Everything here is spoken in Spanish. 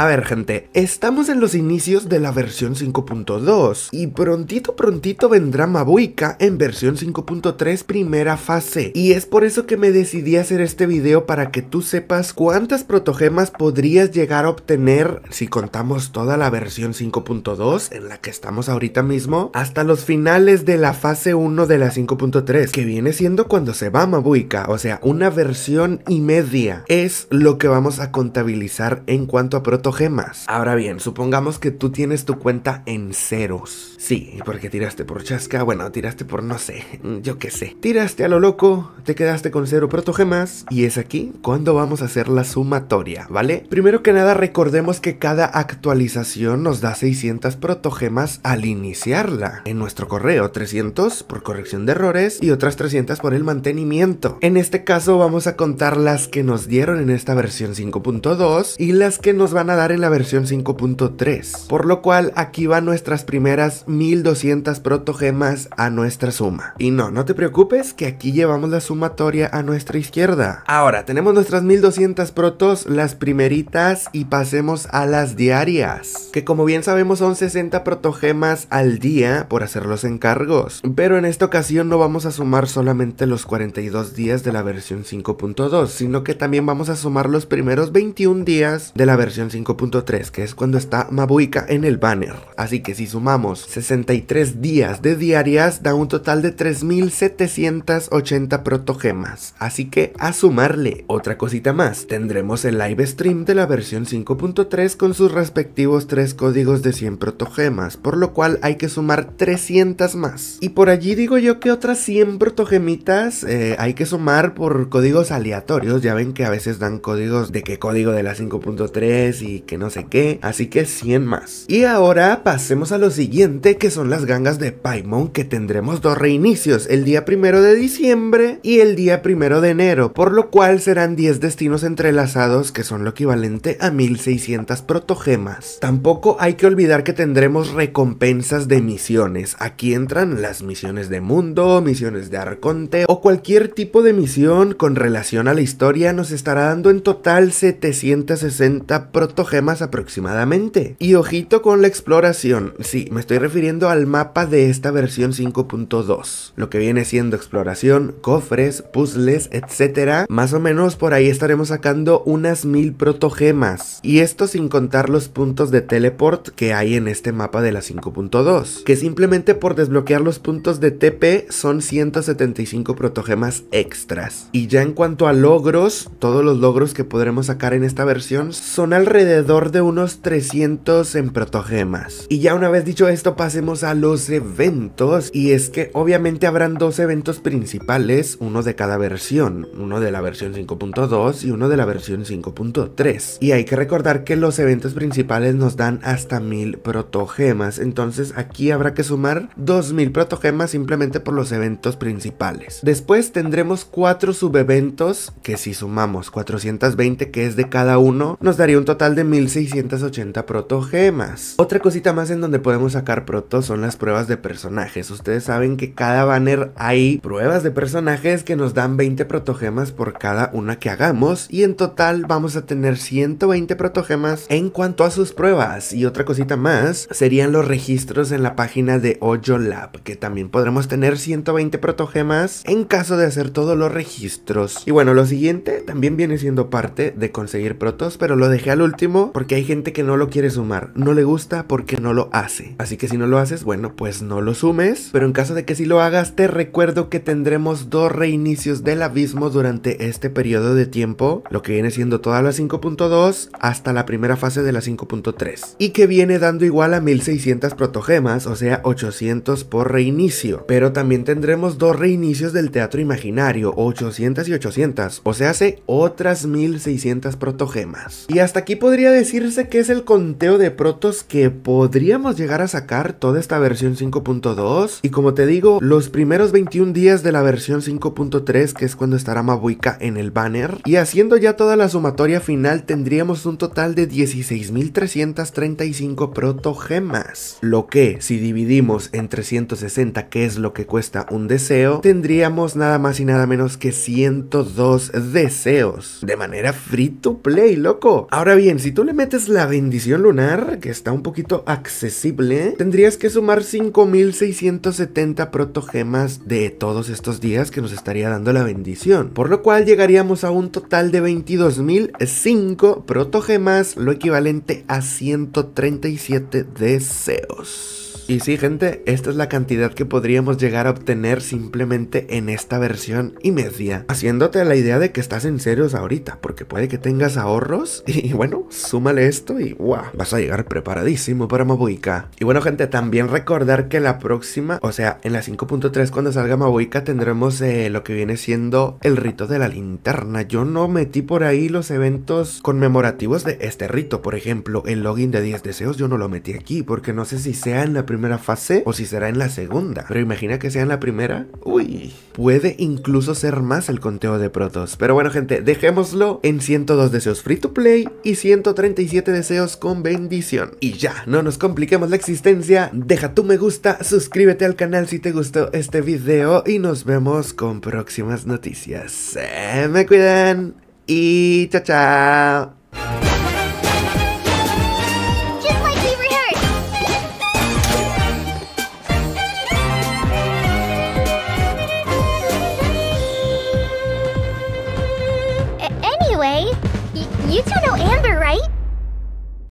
A ver gente, estamos en los inicios de la versión 5.2 y prontito prontito vendrá Mabuika en versión 5.3 primera fase y es por eso que me decidí hacer este video para que tú sepas cuántas protogemas podrías llegar a obtener si contamos toda la versión 5.2 en la que estamos ahorita mismo hasta los finales de la fase 1 de la 5.3 que viene siendo cuando se va Mabuika, o sea una versión y media es lo que vamos a contabilizar en cuanto a proto. Ahora bien, supongamos que tú tienes tu cuenta en ceros. Sí, porque tiraste por chasca, bueno, tiraste por no sé, yo qué sé. Tiraste a lo loco, te quedaste con cero protogemas y es aquí cuando vamos a hacer la sumatoria, ¿vale? Primero que nada recordemos que cada actualización nos da 600 protogemas al iniciarla. En nuestro correo, 300 por corrección de errores y otras 300 por el mantenimiento. En este caso vamos a contar las que nos dieron en esta versión 5.2 y las que nos van a dar en la versión 5.3, por lo cual aquí van nuestras primeras 1200 protogemas a nuestra suma. Y no, no te preocupes que aquí llevamos la sumatoria a nuestra izquierda. Ahora, tenemos nuestras 1200 protos, las primeritas y pasemos a las diarias, que como bien sabemos son 60 protogemas al día por hacer los encargos, pero en esta ocasión no vamos a sumar solamente los 42 días de la versión 5.2, sino que también vamos a sumar los primeros 21 días de la versión 5.2 5.3, que es cuando está Mabuika en el banner. Así que si sumamos 63 días de diarias, da un total de 3.780 protogemas. Así que a sumarle otra cosita más, tendremos el live stream de la versión 5.3 con sus respectivos 3 códigos de 100 protogemas, por lo cual hay que sumar 300 más. Y por allí digo yo que otras 100 protogemitas eh, hay que sumar por códigos aleatorios, ya ven que a veces dan códigos de qué código de la 5.3 y que no sé qué, así que 100 más. Y ahora pasemos a lo siguiente que son las gangas de Paimon que tendremos dos reinicios, el día primero de diciembre y el día primero de enero, por lo cual serán 10 destinos entrelazados que son lo equivalente a 1600 protogemas. Tampoco hay que olvidar que tendremos recompensas de misiones, aquí entran las misiones de mundo, misiones de arconte o cualquier tipo de misión con relación a la historia nos estará dando en total 760 protogemas gemas aproximadamente. Y ojito con la exploración, sí, me estoy refiriendo al mapa de esta versión 5.2, lo que viene siendo exploración, cofres, puzzles, etcétera. Más o menos por ahí estaremos sacando unas mil protogemas, y esto sin contar los puntos de teleport que hay en este mapa de la 5.2, que simplemente por desbloquear los puntos de TP son 175 protogemas extras. Y ya en cuanto a logros, todos los logros que podremos sacar en esta versión son alrededor de unos 300 en protogemas. Y ya una vez dicho esto pasemos a los eventos y es que obviamente habrán dos eventos principales, uno de cada versión, uno de la versión 5.2 y uno de la versión 5.3. Y hay que recordar que los eventos principales nos dan hasta 1000 protogemas, entonces aquí habrá que sumar 2000 protogemas simplemente por los eventos principales. Después tendremos cuatro subeventos que si sumamos 420 que es de cada uno nos daría un total de 1680 protogemas. Otra cosita más en donde podemos sacar protos son las pruebas de personajes. Ustedes saben que cada banner hay pruebas de personajes que nos dan 20 protogemas por cada una que hagamos y en total vamos a tener 120 protogemas en cuanto a sus pruebas. Y otra cosita más serían los registros en la página de Ojo Lab, que también podremos tener 120 protogemas en caso de hacer todos los registros. Y bueno, lo siguiente también viene siendo parte de conseguir protos, pero lo dejé al último porque hay gente que no lo quiere sumar, no le gusta porque no lo hace. Así que si no lo haces, bueno, pues no lo sumes, pero en caso de que sí lo hagas, te recuerdo que tendremos dos reinicios del abismo durante este periodo de tiempo, lo que viene siendo toda la 5.2 hasta la primera fase de la 5.3, y que viene dando igual a 1600 protogemas, o sea, 800 por reinicio, pero también tendremos dos reinicios del teatro imaginario, 800 y 800, o sea, hace otras 1600 protogemas. Y hasta aquí podría decirse que es el conteo de protos que podríamos llegar a sacar toda esta versión 5.2. Y como te digo, los primeros 21 días de la versión 5.3, que es cuando estará Mabuika en el banner. Y haciendo ya toda la sumatoria final, tendríamos un total de 16.335 protogemas. Lo que, si dividimos en 360, que es lo que cuesta un deseo, tendríamos nada más y nada menos que 102 deseos. De manera free to play, loco. Ahora bien, si si tú le metes la bendición lunar, que está un poquito accesible, tendrías que sumar 5670 protogemas de todos estos días que nos estaría dando la bendición. Por lo cual llegaríamos a un total de 22005 protogemas, lo equivalente a 137 deseos. Y sí, gente, esta es la cantidad que podríamos llegar a obtener simplemente en esta versión y media, haciéndote la idea de que estás en serios ahorita, porque puede que tengas ahorros y bueno, súmale esto y ¡guau! vas a llegar preparadísimo para Mabuika. Y bueno, gente, también recordar que la próxima, o sea, en la 5.3 cuando salga Mabuika, tendremos eh, lo que viene siendo el rito de la linterna. Yo no metí por ahí los eventos conmemorativos de este rito, por ejemplo, el login de 10 deseos yo no lo metí aquí porque no sé si sea en la primera primera fase o si será en la segunda. Pero imagina que sea en la primera. Uy, puede incluso ser más el conteo de protos. Pero bueno, gente, dejémoslo en 102 deseos free to play y 137 deseos con bendición. Y ya, no nos compliquemos la existencia. Deja tu me gusta, suscríbete al canal si te gustó este video y nos vemos con próximas noticias. Se eh, me cuidan y cha chao.